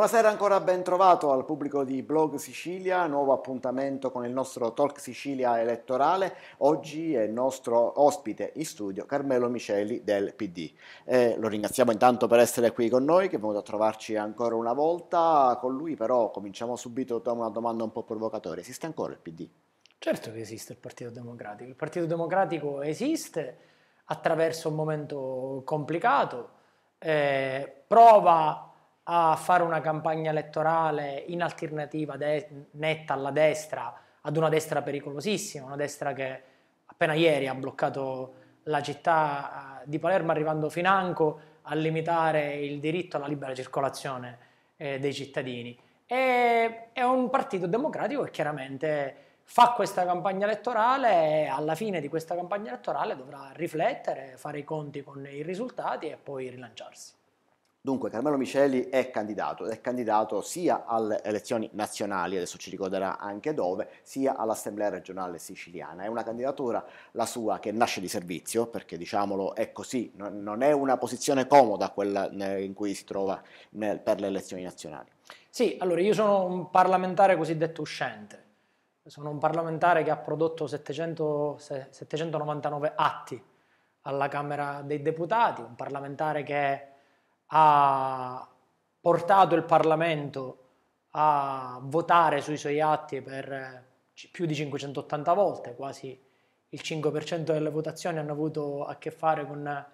Buonasera ancora ben trovato al pubblico di Blog Sicilia, nuovo appuntamento con il nostro Talk Sicilia elettorale. Oggi è il nostro ospite in studio Carmelo Miceli del PD. Eh, lo ringraziamo intanto per essere qui con noi, che è venuto a trovarci ancora una volta. Con lui però cominciamo subito da una domanda un po' provocatoria. Esiste ancora il PD? Certo che esiste il Partito Democratico. Il Partito Democratico esiste attraverso un momento complicato, eh, prova a fare una campagna elettorale in alternativa de- netta alla destra, ad una destra pericolosissima, una destra che appena ieri ha bloccato la città eh, di Palermo arrivando financo a limitare il diritto alla libera circolazione eh, dei cittadini. E, è un partito democratico che chiaramente fa questa campagna elettorale e alla fine di questa campagna elettorale dovrà riflettere, fare i conti con i risultati e poi rilanciarsi. Dunque, Carmelo Misceli è candidato ed è candidato sia alle elezioni nazionali, adesso ci ricorderà anche dove, sia all'Assemblea regionale siciliana. È una candidatura, la sua, che nasce di servizio, perché diciamolo è così, non è una posizione comoda quella in cui si trova per le elezioni nazionali. Sì, allora io sono un parlamentare cosiddetto uscente, sono un parlamentare che ha prodotto 700, 799 atti alla Camera dei Deputati, un parlamentare che ha portato il Parlamento a votare sui suoi atti per eh, più di 580 volte, quasi il 5% delle votazioni hanno avuto a che fare con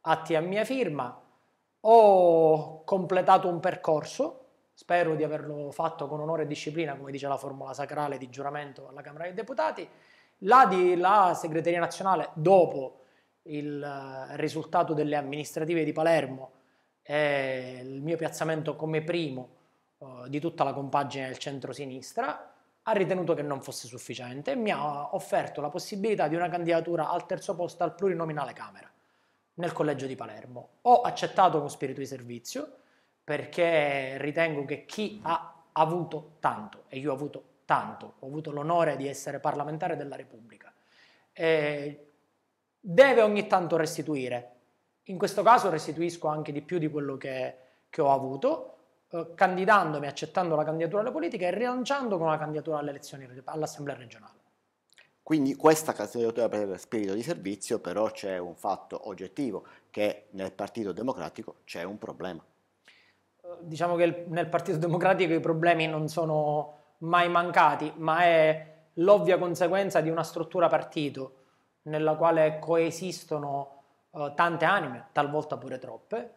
atti a mia firma. Ho completato un percorso, spero di averlo fatto con onore e disciplina, come dice la formula sacrale di giuramento alla Camera dei Deputati. La, di, la segreteria nazionale, dopo il eh, risultato delle amministrative di Palermo, è il mio piazzamento come primo eh, di tutta la compagine del centro-sinistra, ha ritenuto che non fosse sufficiente e mi ha offerto la possibilità di una candidatura al terzo posto al plurinominale Camera nel collegio di Palermo. Ho accettato con spirito di servizio perché ritengo che chi ha avuto tanto, e io ho avuto tanto, ho avuto l'onore di essere parlamentare della Repubblica, eh, deve ogni tanto restituire in questo caso restituisco anche di più di quello che, che ho avuto, eh, candidandomi, accettando la candidatura alle politiche e rilanciando con la candidatura alle elezioni all'Assemblea regionale. Quindi questa candidatura per spirito di servizio però c'è un fatto oggettivo che nel Partito Democratico c'è un problema. Eh, diciamo che nel Partito Democratico i problemi non sono mai mancati, ma è l'ovvia conseguenza di una struttura partito nella quale coesistono eh, tante anime, talvolta pure troppe,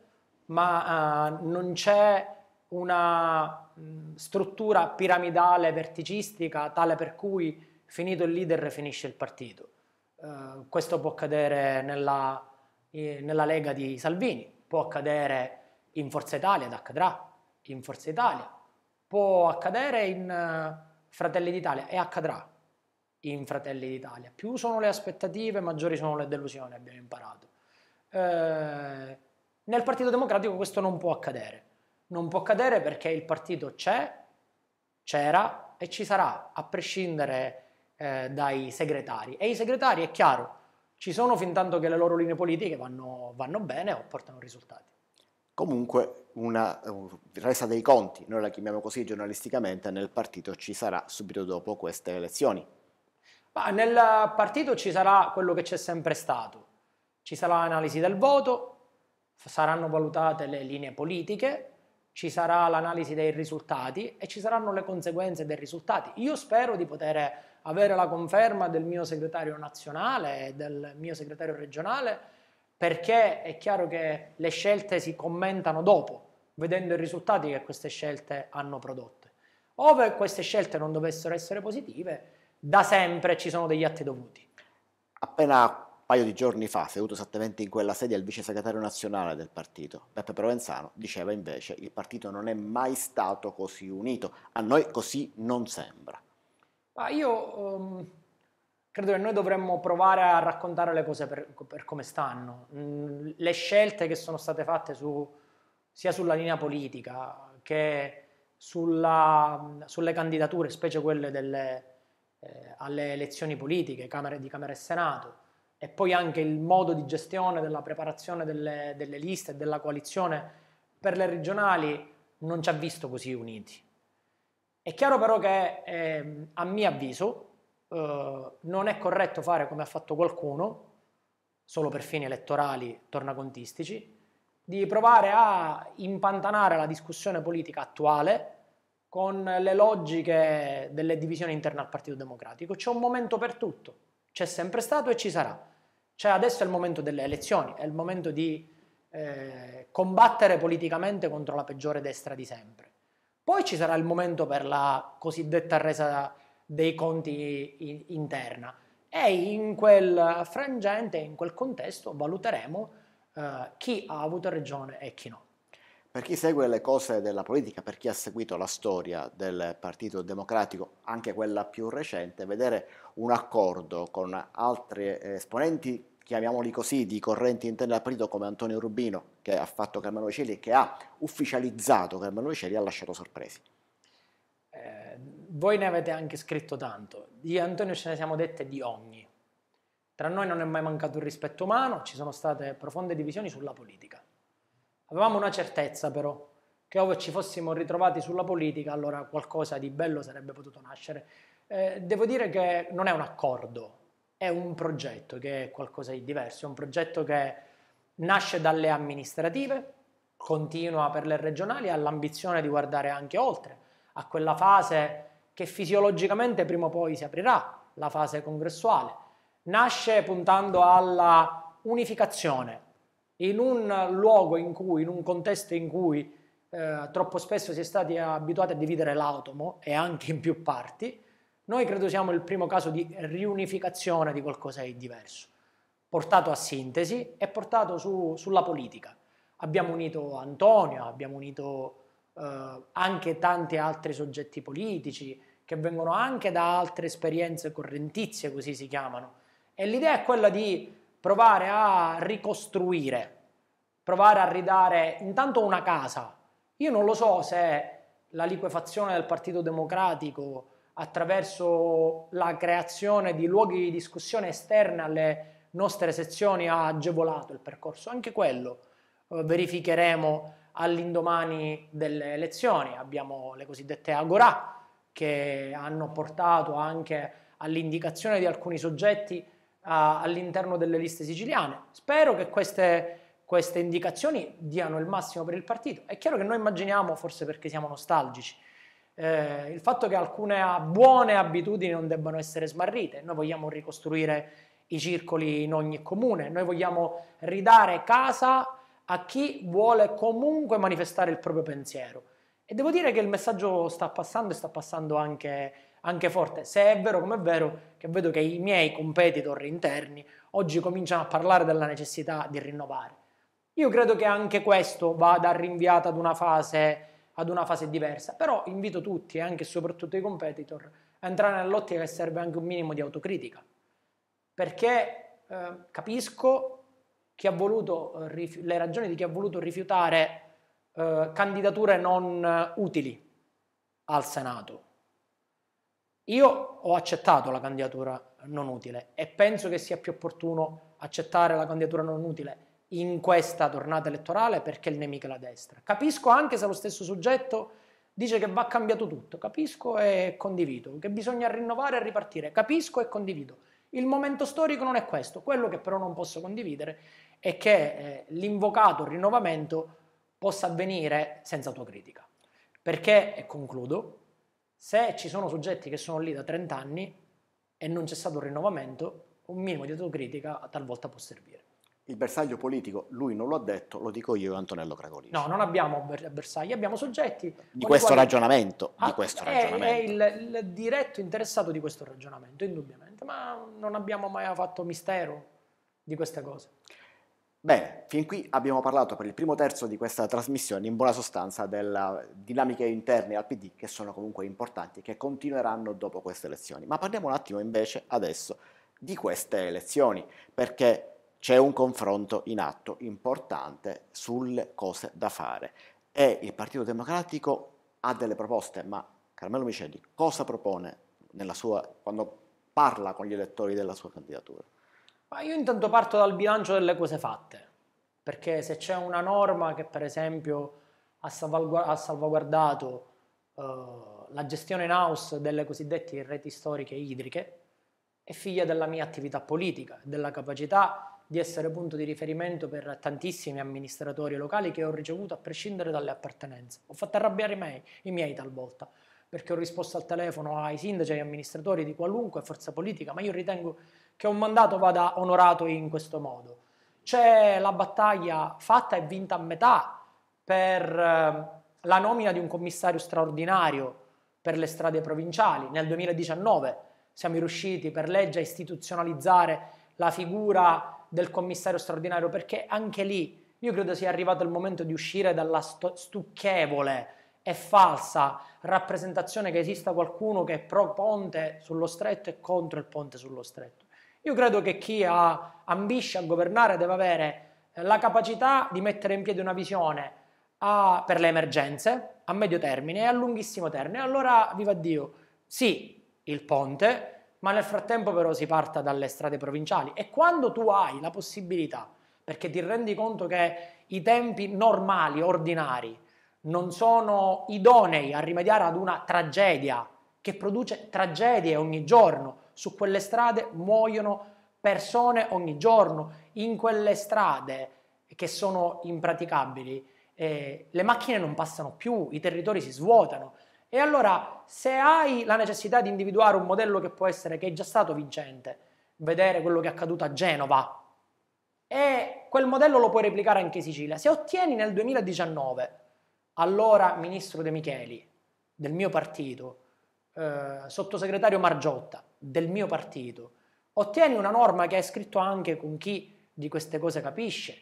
ma eh, non c'è una mm, struttura piramidale verticistica tale per cui finito il leader finisce il partito. Uh, questo può accadere nella, eh, nella, Lega di Salvini, può accadere in Forza Italia ed accadrà in Forza Italia, può accadere in uh, Fratelli d'Italia e accadrà in Fratelli d'Italia. Più sono le aspettative, maggiori sono le delusioni, abbiamo imparato. Eh, nel Partito Democratico questo non può accadere. Non può accadere perché il partito c'è, c'era e ci sarà, a prescindere eh, dai segretari. E i segretari, è chiaro, ci sono fin tanto che le loro linee politiche vanno, vanno bene o portano risultati. Comunque una eh, resa dei conti, noi la chiamiamo così giornalisticamente, nel partito ci sarà subito dopo queste elezioni. Ma nel partito ci sarà quello che c'è sempre stato, ci sarà l'analisi del voto, saranno valutate le linee politiche, ci sarà l'analisi dei risultati e ci saranno le conseguenze dei risultati. Io spero di poter avere la conferma del mio segretario nazionale e del mio segretario regionale perché è chiaro che le scelte si commentano dopo, vedendo i risultati che queste scelte hanno prodotto. Ove queste scelte non dovessero essere positive, da sempre ci sono degli atti dovuti. Appena paio di giorni fa, seduto esattamente in quella sedia, il vice segretario nazionale del partito, Beppe Provenzano, diceva invece il partito non è mai stato così unito. A noi così non sembra. Ma io um, credo che noi dovremmo provare a raccontare le cose per, per come stanno. Mhmm, le scelte che sono state fatte su, sia sulla linea politica che sulla, sulle candidature, specie quelle delle, eh, alle elezioni politiche, camere, di Camera e Senato, e poi anche il modo di gestione della preparazione delle, delle liste e della coalizione per le regionali non ci ha visto così uniti. È chiaro però che eh, a mio avviso eh, non è corretto fare come ha fatto qualcuno, solo per fini elettorali tornacontistici, di provare a impantanare la discussione politica attuale con le logiche delle divisioni interne al Partito Democratico. C'è un momento per tutto. C'è sempre stato e ci sarà. Cioè adesso è il momento delle elezioni, è il momento di eh, combattere politicamente contro la peggiore destra di sempre. Poi ci sarà il momento per la cosiddetta resa dei conti in, interna e in quel frangente, in quel contesto valuteremo eh, chi ha avuto ragione e chi no. Per chi segue le cose della politica, per chi ha seguito la storia del Partito Democratico, anche quella più recente, vedere un accordo con altri eh, esponenti, chiamiamoli così, di correnti interne al partito come Antonio Rubino, che ha fatto Carmelo e che ha ufficializzato Carmelo Celli, ha lasciato sorpresi. Eh, voi ne avete anche scritto tanto, di Antonio ce ne siamo dette di ogni. Tra noi non è mai mancato il rispetto umano, ci sono state profonde divisioni sulla politica Avevamo una certezza però, che ove ci fossimo ritrovati sulla politica, allora qualcosa di bello sarebbe potuto nascere. Eh, devo dire che non è un accordo, è un progetto che è qualcosa di diverso, è un progetto che nasce dalle amministrative, continua per le regionali, ha l'ambizione di guardare anche oltre, a quella fase che fisiologicamente prima o poi si aprirà, la fase congressuale. Nasce puntando alla unificazione in un luogo in cui, in un contesto in cui eh, troppo spesso si è stati abituati a dividere l'atomo e anche in più parti, noi credo siamo il primo caso di riunificazione di qualcosa di diverso, portato a sintesi e portato su, sulla politica. Abbiamo unito Antonio, abbiamo unito eh, anche tanti altri soggetti politici che vengono anche da altre esperienze correntizie, così si chiamano. E l'idea è quella di provare a ricostruire, provare a ridare intanto una casa. Io non lo so se la liquefazione del Partito Democratico attraverso la creazione di luoghi di discussione esterne alle nostre sezioni ha agevolato il percorso, anche quello eh, verificheremo all'indomani delle elezioni. Abbiamo le cosiddette agorà che hanno portato anche all'indicazione di alcuni soggetti all'interno delle liste siciliane. Spero che queste, queste indicazioni diano il massimo per il partito. È chiaro che noi immaginiamo, forse perché siamo nostalgici, eh, il fatto che alcune buone abitudini non debbano essere smarrite. Noi vogliamo ricostruire i circoli in ogni comune, noi vogliamo ridare casa a chi vuole comunque manifestare il proprio pensiero. E devo dire che il messaggio sta passando e sta passando anche anche forte, se è vero come è vero che vedo che i miei competitor interni oggi cominciano a parlare della necessità di rinnovare. Io credo che anche questo vada rinviato ad una fase, ad una fase diversa, però invito tutti, e anche e soprattutto i competitor, a entrare nell'ottica che serve anche un minimo di autocritica, perché eh, capisco voluto, eh, le ragioni di chi ha voluto rifiutare eh, candidature non utili al Senato, io ho accettato la candidatura non utile e penso che sia più opportuno accettare la candidatura non utile in questa tornata elettorale perché il nemico è la destra. Capisco anche se lo stesso soggetto dice che va cambiato tutto, capisco e condivido, che bisogna rinnovare e ripartire, capisco e condivido. Il momento storico non è questo, quello che però non posso condividere è che eh, l'invocato rinnovamento possa avvenire senza tua critica. Perché, e concludo, se ci sono soggetti che sono lì da 30 anni e non c'è stato un rinnovamento, un minimo di autocritica talvolta può servire. Il bersaglio politico, lui non lo ha detto, lo dico io e Antonello Cragolini. No, non abbiamo bersagli, abbiamo soggetti... Di questo quali... ragionamento, ah, di questo è, ragionamento. È il, il, diretto interessato di questo ragionamento, indubbiamente, ma non abbiamo mai fatto mistero di queste cose. Bene, fin qui abbiamo parlato per il primo terzo di questa trasmissione in buona sostanza delle dinamiche interne al PD che sono comunque importanti e che continueranno dopo queste elezioni. Ma parliamo un attimo invece adesso di queste elezioni, perché c'è un confronto in atto importante sulle cose da fare e il Partito Democratico ha delle proposte, ma Carmelo Miceli cosa propone sua, quando parla con gli elettori della sua candidatura? Ma io intanto parto dal bilancio delle cose fatte, perché se c'è una norma che per esempio ha, salvaguardato uh, la gestione in house delle cosiddette reti storiche idriche, è figlia della mia attività politica, della capacità di essere punto di riferimento per tantissimi amministratori locali che ho ricevuto a prescindere dalle appartenenze. Ho fatto arrabbiare i i miei talvolta, perché ho risposto al telefono ai sindaci e agli amministratori di qualunque forza politica, ma io ritengo che un mandato vada onorato in questo modo. C'è la battaglia fatta e vinta a metà per eh, la nomina di un commissario straordinario per le strade provinciali. Nel 2019 siamo riusciti per legge a istituzionalizzare la figura del commissario straordinario perché anche lì io credo sia arrivato il momento di uscire dalla stucchevole e falsa rappresentazione che esista qualcuno che è pro ponte sullo stretto e contro il ponte sullo stretto. Io credo che chi ha, ambisce a governare deve avere la capacità di mettere in piedi una visione a, per le emergenze a medio termine e a lunghissimo termine. Allora, viva Dio, sì, il ponte, ma nel frattempo però si parta dalle strade provinciali e quando tu hai la possibilità, perché ti rendi conto che i tempi normali, ordinari, non sono idonei a rimediare ad una tragedia che produce tragedie ogni giorno, su quelle strade muoiono persone ogni giorno, in quelle strade che sono impraticabili eh, le macchine non passano più, i territori si svuotano. E allora se hai la necessità di individuare un modello che può essere, che è già stato vincente, vedere quello che è accaduto a Genova, e quel modello lo puoi replicare anche in Sicilia. Se ottieni nel 2019, allora ministro De Micheli, del mio partito, eh, sottosegretario Margiotta del mio partito, ottieni una norma che hai scritto anche con chi di queste cose capisce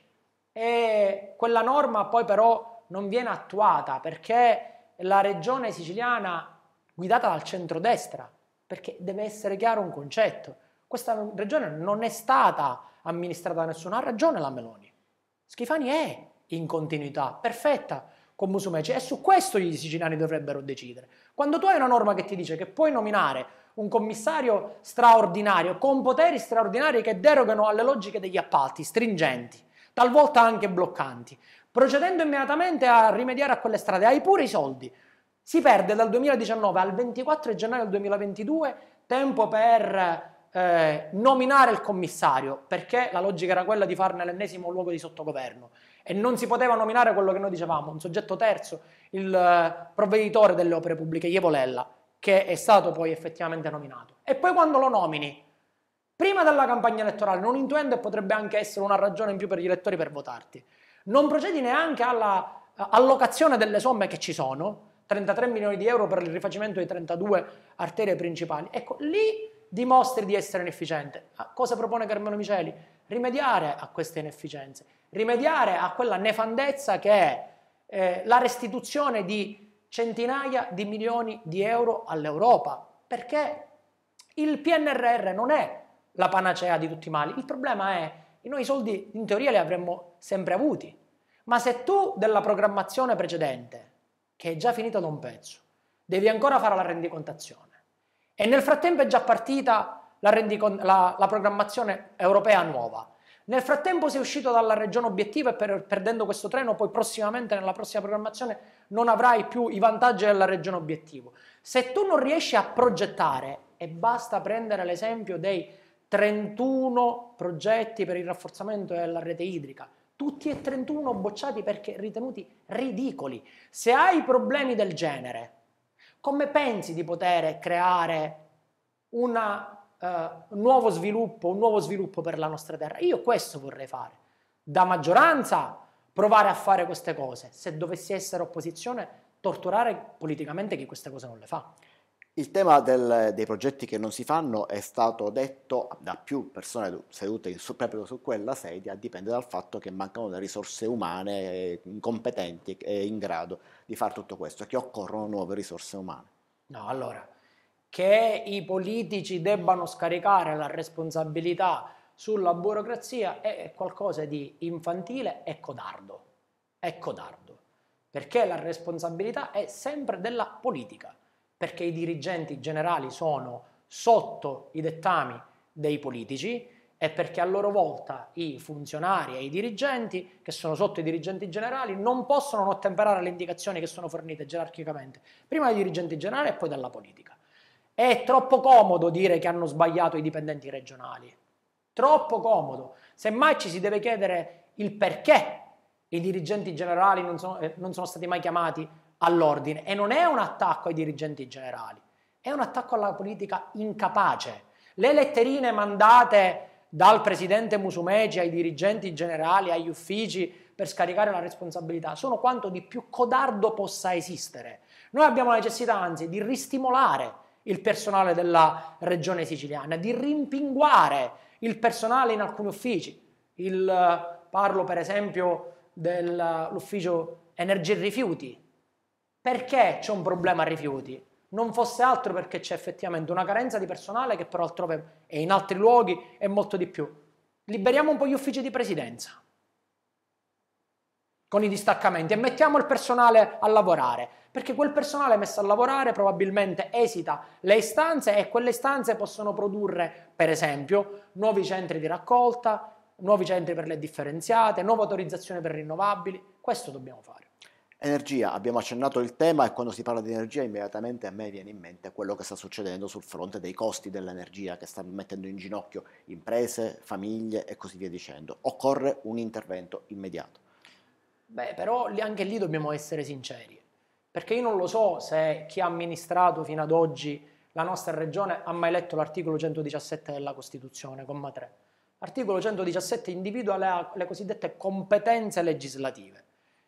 e quella norma poi però non viene attuata perché la regione siciliana guidata dal centrodestra, perché deve essere chiaro un concetto, questa regione non è stata amministrata da nessuno, ha ragione la Meloni. Schifani è in continuità, perfetta, con Musumeci e su questo i siciliani dovrebbero decidere. Quando tu hai una norma che ti dice che puoi nominare un commissario straordinario con poteri straordinari che derogano alle logiche degli appalti stringenti, talvolta anche bloccanti, procedendo immediatamente a rimediare a quelle strade, hai pure i soldi. Si perde dal 2019 al 24 gennaio del 2022 tempo per eh, nominare il commissario, perché la logica era quella di farne l'ennesimo luogo di sottogoverno e non si poteva nominare quello che noi dicevamo, un soggetto terzo, il eh, provveditore delle opere pubbliche, Ievolella, che è stato poi effettivamente nominato. E poi quando lo nomini, prima della campagna elettorale, non intuendo e potrebbe anche essere una ragione in più per gli elettori per votarti, non procedi neanche alla eh, allocazione delle somme che ci sono, 33 milioni di euro per il rifacimento di 32 arterie principali. Ecco, lì dimostri di essere inefficiente. Ah, cosa propone Carmelo Miceli? Rimediare a queste inefficienze, rimediare a quella nefandezza che è eh, la restituzione di centinaia di milioni di euro all'Europa, perché il PNRR non è la panacea di tutti i mali, il problema è che noi i soldi in teoria li avremmo sempre avuti, ma se tu della programmazione precedente, che è già finita da un pezzo, devi ancora fare la rendicontazione, e nel frattempo è già partita la, rendicon- la, la programmazione europea nuova. Nel frattempo sei uscito dalla regione obiettivo e per, perdendo questo treno poi prossimamente nella prossima programmazione non avrai più i vantaggi della regione obiettivo. Se tu non riesci a progettare e basta prendere l'esempio dei 31 progetti per il rafforzamento della rete idrica, tutti e 31 bocciati perché ritenuti ridicoli. Se hai problemi del genere, come pensi di poter creare una, uh, un nuovo sviluppo, un nuovo sviluppo per la nostra terra? Io questo vorrei fare. Da maggioranza provare a fare queste cose. Se dovessi essere opposizione, torturare politicamente chi queste cose non le fa. Il tema del, dei progetti che non si fanno è stato detto da più persone sedute su, proprio su quella sedia, dipende dal fatto che mancano le risorse umane competenti e in grado di fare tutto questo, che occorrono nuove risorse umane. No, allora, che i politici debbano scaricare la responsabilità sulla burocrazia è qualcosa di infantile e codardo. È codardo, perché la responsabilità è sempre della politica perché i dirigenti generali sono sotto i dettami dei politici e perché a loro volta i funzionari e i dirigenti, che sono sotto i dirigenti generali, non possono ottemperare le indicazioni che sono fornite gerarchicamente, prima dai dirigenti generali e poi dalla politica. È troppo comodo dire che hanno sbagliato i dipendenti regionali, troppo comodo. Semmai ci si deve chiedere il perché i dirigenti generali non sono, eh, non sono stati mai chiamati all'ordine e non è un attacco ai dirigenti generali, è un attacco alla politica incapace. Le letterine mandate dal presidente Musumeci ai dirigenti generali, agli uffici per scaricare la responsabilità sono quanto di più codardo possa esistere. Noi abbiamo la necessità anzi di ristimolare il personale della regione siciliana, di rimpinguare il personale in alcuni uffici. Il, eh, parlo per esempio dell'ufficio eh, energia e rifiuti, perché c'è un problema rifiuti? Non fosse altro perché c'è effettivamente una carenza di personale che però altrove e in altri luoghi è molto di più. Liberiamo un po' gli uffici di presidenza con i distaccamenti e mettiamo il personale a lavorare, perché quel personale messo a lavorare probabilmente esita le istanze e quelle istanze possono produrre, per esempio, nuovi centri di raccolta, nuovi centri per le differenziate, nuove autorizzazioni per rinnovabili. Questo dobbiamo fare. Energia, abbiamo accennato il tema e quando si parla di energia immediatamente a me viene in mente quello che sta succedendo sul fronte dei costi dell'energia che stanno mettendo in ginocchio imprese, famiglie e così via dicendo. Occorre un intervento immediato. Beh, però anche lì dobbiamo essere sinceri, perché io non lo so se chi ha amministrato fino ad oggi la nostra regione ha mai letto l'articolo 117 della Costituzione, comma 3. L'articolo 117 individua le, le cosiddette competenze legislative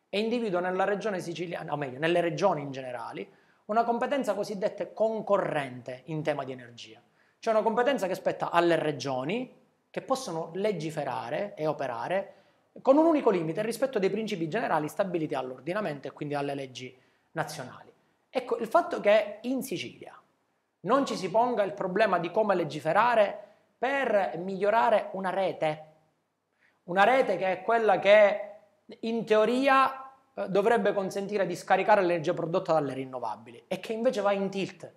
e individua nella regione siciliana, o meglio, nelle regioni in generale, una competenza cosiddetta concorrente in tema di energia, cioè una competenza che spetta alle regioni che possono legiferare e operare con un unico limite rispetto dei principi generali stabiliti all'ordinamento e quindi alle leggi nazionali. Ecco, il fatto che in Sicilia non ci si ponga il problema di come legiferare per migliorare una rete, una rete che è quella che in teoria eh, dovrebbe consentire di scaricare l'energia prodotta dalle rinnovabili e che invece va in tilt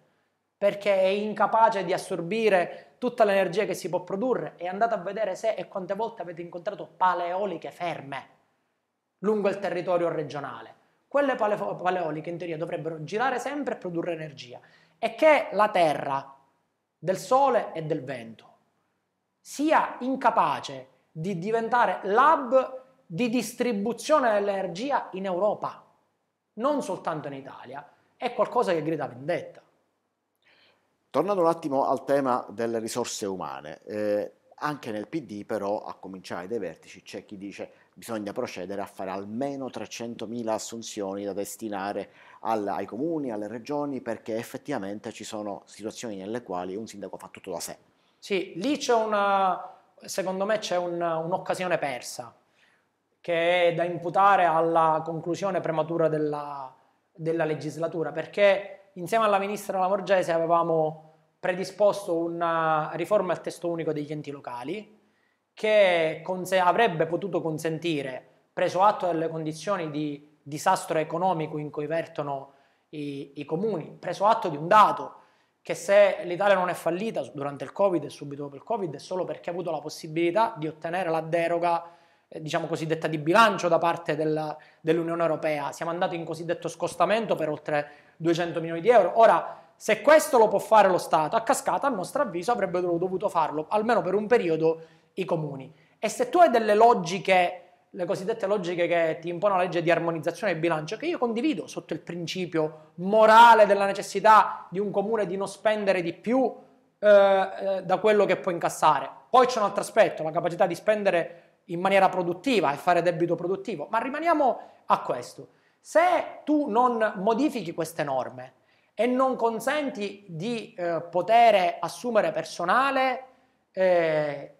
perché è incapace di assorbire tutta l'energia che si può produrre e andate a vedere se e quante volte avete incontrato pale eoliche ferme lungo il territorio regionale. Quelle pale eoliche in teoria dovrebbero girare sempre e produrre energia e che la terra del sole e del vento sia incapace di diventare lab di distribuzione dell'energia in Europa, non soltanto in Italia, è qualcosa che grida vendetta. Tornando un attimo al tema delle risorse umane, eh, anche nel PD però, a cominciare dai vertici, c'è chi dice che bisogna procedere a fare almeno 300.000 assunzioni da destinare al, ai comuni, alle regioni, perché effettivamente ci sono situazioni nelle quali un sindaco fa tutto da sé. Sì, lì c'è una, secondo me c'è un, un'occasione persa, che è da imputare alla conclusione prematura della, della legislatura, perché insieme alla ministra Lamorgese avevamo predisposto una riforma al testo unico degli enti locali che avrebbe potuto consentire, preso atto delle condizioni di disastro economico in cui vertono i, i comuni, preso atto di un dato, che se l'Italia non è fallita durante il Covid e subito dopo il Covid è solo perché ha avuto la possibilità di ottenere la deroga eh, diciamo cosiddetta di bilancio da parte della, dell'Unione Europea. Siamo andati in cosiddetto scostamento per oltre 200 milioni di euro. Ora, se questo lo può fare lo Stato, a cascata, a nostro avviso, avrebbero dovuto farlo, almeno per un periodo, i comuni. E se tu hai delle logiche, le cosiddette logiche che ti impone la legge di armonizzazione del bilancio, che io condivido sotto il principio morale della necessità di un comune di non spendere di più eh, eh da quello che può incassare. Poi c'è un altro aspetto, la capacità di spendere in maniera produttiva e fare debito produttivo, ma rimaniamo a questo. Se tu non modifichi queste norme e non consenti di eh, poter assumere personale eh,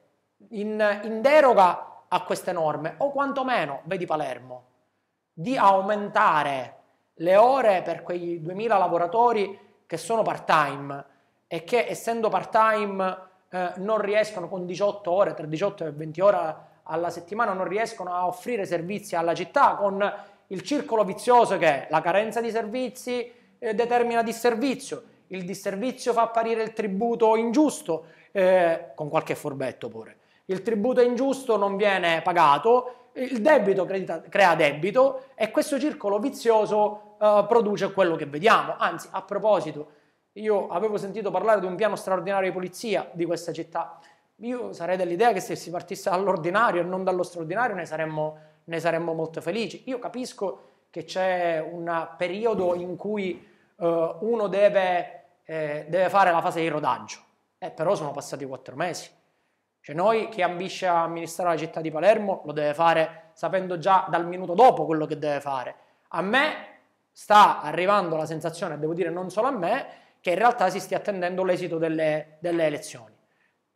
in, in deroga a queste norme, o quantomeno, vedi Palermo, di aumentare le ore per quei 2000 lavoratori che sono part-time e che essendo part-time eh, non riescono con 18 ore, tra 18 e 20 ore alla settimana non riescono a offrire servizi alla città con il circolo vizioso che è la carenza di servizi eh, determina disservizio, il disservizio fa apparire il tributo ingiusto, eh, con qualche forbetto pure. Il tributo ingiusto non viene pagato, il debito credita, crea debito e questo circolo vizioso eh, produce quello che vediamo. Anzi, a proposito, io avevo sentito parlare di un piano straordinario di polizia di questa città io sarei dell'idea che se si partisse dall'ordinario e non dallo straordinario ne saremmo, ne saremmo molto felici. Io capisco che c'è un periodo in cui eh, uno deve, eh, deve, fare la fase di rodaggio, eh, però sono passati quattro mesi. Cioè noi chi ambisce a amministrare la città di Palermo lo deve fare sapendo già dal minuto dopo quello che deve fare. A me sta arrivando la sensazione, devo dire non solo a me, che in realtà si stia attendendo l'esito delle, delle elezioni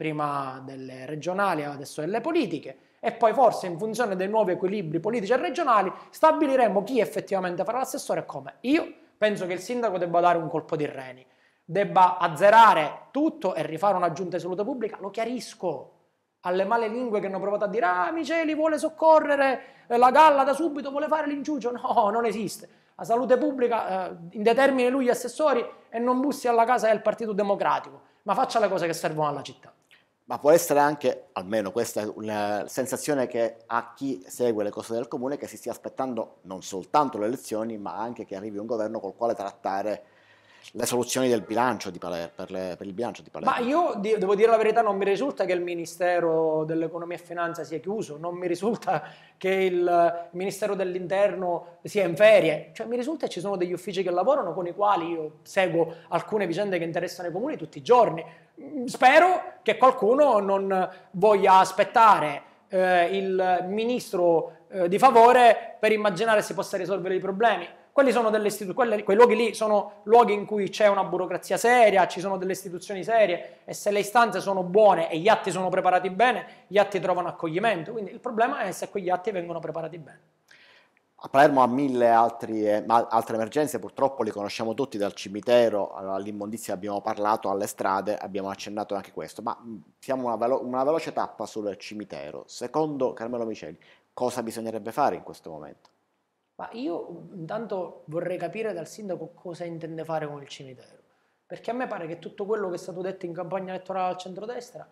prima delle regionali, adesso delle politiche, e poi forse in funzione dei nuovi equilibri politici e regionali stabiliremo chi effettivamente farà l'assessore e come. Io penso che il sindaco debba dare un colpo di reni, debba azzerare tutto e rifare una giunta di salute pubblica, lo chiarisco alle male lingue che hanno provato a dire ah Miceli vuole soccorrere eh, la galla da subito, vuole fare l'inciucio, no, non esiste. La salute pubblica eh, indetermini lui gli assessori e non bussi alla casa del Partito Democratico, ma faccia le cose che servono alla città ma può essere anche, almeno questa è la sensazione che ha chi segue le cose del comune, che si stia aspettando non soltanto le elezioni, ma anche che arrivi un governo col quale trattare le soluzioni del bilancio di Palermo, per, le, per il bilancio di Palermo. Ma io devo dire la verità, non mi risulta che il Ministero dell'Economia e Finanza sia chiuso, non mi risulta che il Ministero dell'Interno sia in ferie, cioè mi risulta che ci sono degli uffici che lavorano con i quali io seguo alcune vicende che interessano i comuni tutti i giorni spero che qualcuno non voglia aspettare eh, il ministro eh, di favore per immaginare si possa risolvere i problemi. Quelli sono Istitu- quelle, quei luoghi lì sono luoghi in cui c'è una burocrazia seria, ci sono delle istituzioni serie e se le istanze sono buone e gli atti sono preparati bene, gli atti trovano accoglimento. Quindi il problema è se quegli atti vengono preparati bene. A Palermo ha mille altri, eh, altre emergenze, purtroppo le conosciamo tutti, dal cimitero all'immondizia abbiamo parlato, alle strade abbiamo accennato anche questo, ma siamo una, velo- una veloce tappa sul cimitero. Secondo Carmelo Miceli, cosa bisognerebbe fare in questo momento? Ma io intanto vorrei capire dal sindaco cosa intende fare con il cimitero, perché a me pare che tutto quello che è stato detto in campagna elettorale al centrodestra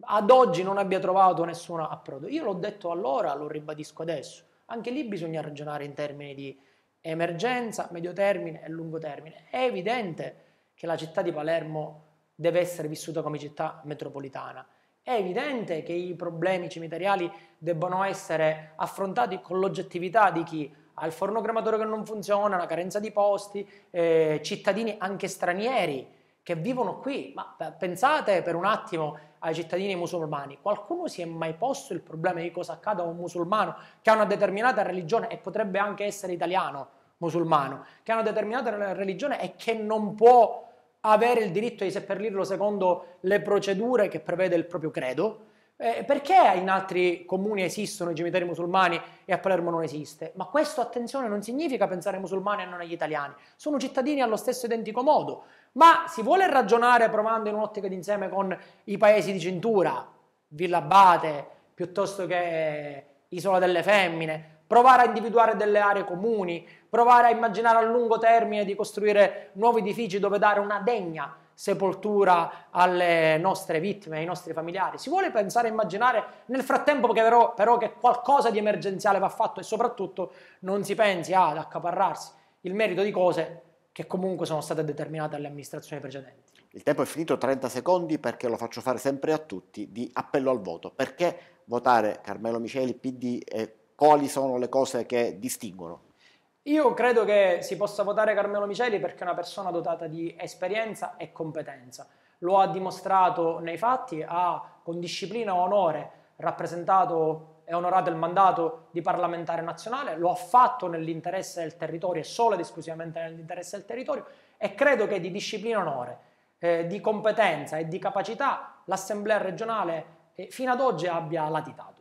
ad oggi non abbia trovato nessun approdo. Io l'ho detto allora, lo ribadisco adesso anche lì bisogna ragionare in termini di emergenza, medio termine e lungo termine. È evidente che la città di Palermo deve essere vissuta come città metropolitana. È evidente che i problemi cimiteriali debbano essere affrontati con l'oggettività di chi ha il forno crematore che non funziona, la carenza di posti, eh, cittadini anche stranieri che vivono qui. Ma pensate per un attimo ai cittadini musulmani. Qualcuno si è mai posto il problema di cosa accade a un musulmano che ha una determinata religione e potrebbe anche essere italiano musulmano, che ha una determinata religione e che non può avere il diritto di seppellirlo secondo le procedure che prevede il proprio credo? Eh, perché in altri comuni esistono i genitori musulmani e a Palermo non esiste? Ma questo, attenzione, non significa pensare ai musulmani e non agli italiani. Sono cittadini allo stesso identico modo. Ma si vuole ragionare provando in un'ottica d'insieme con i paesi di cintura, Villa Abate, piuttosto che Isola delle Femmine, provare a individuare delle aree comuni, provare a immaginare a lungo termine di costruire nuovi edifici dove dare una degna sepoltura alle nostre vittime, ai nostri familiari. Si vuole pensare e immaginare nel frattempo che però, però, che qualcosa di emergenziale va fatto e soprattutto non si pensi ad accaparrarsi il merito di cose che comunque sono state determinate dalle amministrazioni precedenti. Il tempo è finito, 30 secondi perché lo faccio fare sempre a tutti di appello al voto. Perché votare Carmelo Miceli, PD e quali sono le cose che distinguono? Io credo che si possa votare Carmelo Miceli perché è una persona dotata di esperienza e competenza. Lo ha dimostrato nei fatti, ha con disciplina e onore rappresentato e onorato il mandato di parlamentare nazionale, lo ha fatto nell'interesse del territorio e solo ed esclusivamente nell'interesse del territorio e credo che di disciplina e onore, eh, di competenza e di capacità l'Assemblea regionale eh, fino ad oggi abbia latitato.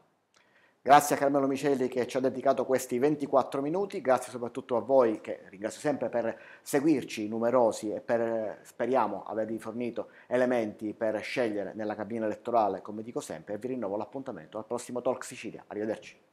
Grazie a Carmelo Micelli che ci ha dedicato questi 24 minuti, grazie soprattutto a voi che ringrazio sempre per seguirci numerosi e per speriamo avervi fornito elementi per scegliere nella cabina elettorale, come dico sempre, e vi rinnovo l'appuntamento al prossimo Talk Sicilia. Arrivederci.